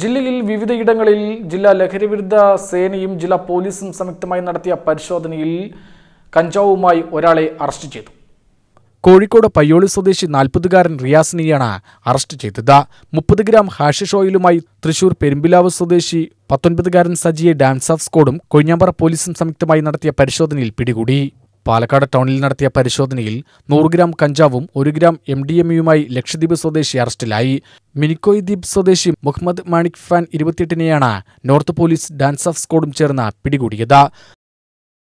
ജില്ലയിൽ വിവിധയിടങ്ങളിൽ ജില്ലാ ലഹരിവിരുദ്ധ സേനയും ജില്ലാ പോലീസും സംയുക്തമായി നടത്തിയ പരിശോധനയിൽ കഞ്ചാവുമായി ഒരാളെ അറസ്റ്റ് ചെയ്തു കോഴിക്കോട് പയ്യോളി സ്വദേശി നാൽപ്പതുകാരൻ റിയാസിനെയാണ് അറസ്റ്റ് ചെയ്തത് മുപ്പത് ഗ്രാം ഹാഷിഷ് ഓയിലുമായി തൃശൂർ പെരുമ്പിലാവ് സ്വദേശി പത്തൊൻപതുകാരൻ സജിയെ ഡാൻസ് ഓഫ് സ്കോഡും കൊഴിഞ്ഞാമ്പാറ പോലീസും സംയുക്തമായി നടത്തിയ പരിശോധനയിൽ പിടികൂടി പാലക്കാട് ടൗണിൽ നടത്തിയ പരിശോധനയിൽ നൂറ് ഗ്രാം കഞ്ചാവും ഒരു ഗ്രാം എം ഡി യുമായി ലക്ഷദ്വീപ് സ്വദേശി അറസ്റ്റിലായി മിനിക്കോയ് ദ്വീപ് സ്വദേശി മുഹമ്മദ് മാണിക് ഫാൻ ഇരുപത്തിയെട്ടിനെയാണ് നോർത്ത് പോലീസ് ഡാൻസ് ഓഫ് സ്ക്വാഡും ചേർന്ന് പിടികൂടിയത്